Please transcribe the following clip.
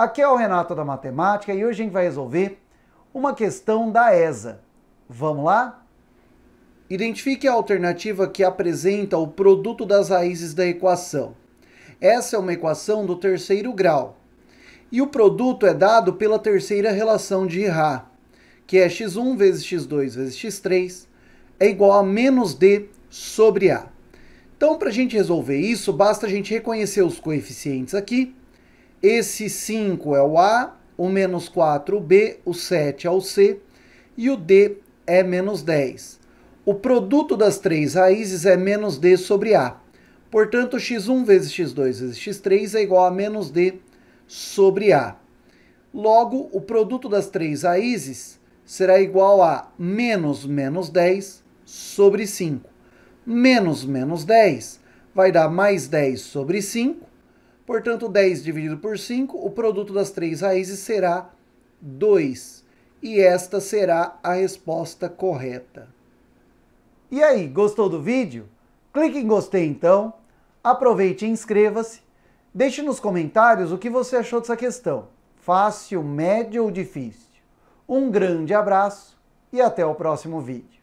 Aqui é o Renato da Matemática e hoje a gente vai resolver uma questão da ESA. Vamos lá? Identifique a alternativa que apresenta o produto das raízes da equação. Essa é uma equação do terceiro grau. E o produto é dado pela terceira relação de Ra, que é x1 vezes x2 vezes x3 é igual a menos d sobre A. Então, para a gente resolver isso, basta a gente reconhecer os coeficientes aqui esse 5 é o A, o menos 4 o B, o 7 é o C e o D é menos 10. O produto das três raízes é menos D sobre A. Portanto, x1 vezes x2 vezes x3 é igual a menos D sobre A. Logo, o produto das três raízes será igual a menos menos 10 sobre 5. Menos menos 10 vai dar mais 10 sobre 5, Portanto, 10 dividido por 5, o produto das três raízes será 2. E esta será a resposta correta. E aí, gostou do vídeo? Clique em gostei então, aproveite e inscreva-se. Deixe nos comentários o que você achou dessa questão. Fácil, médio ou difícil? Um grande abraço e até o próximo vídeo.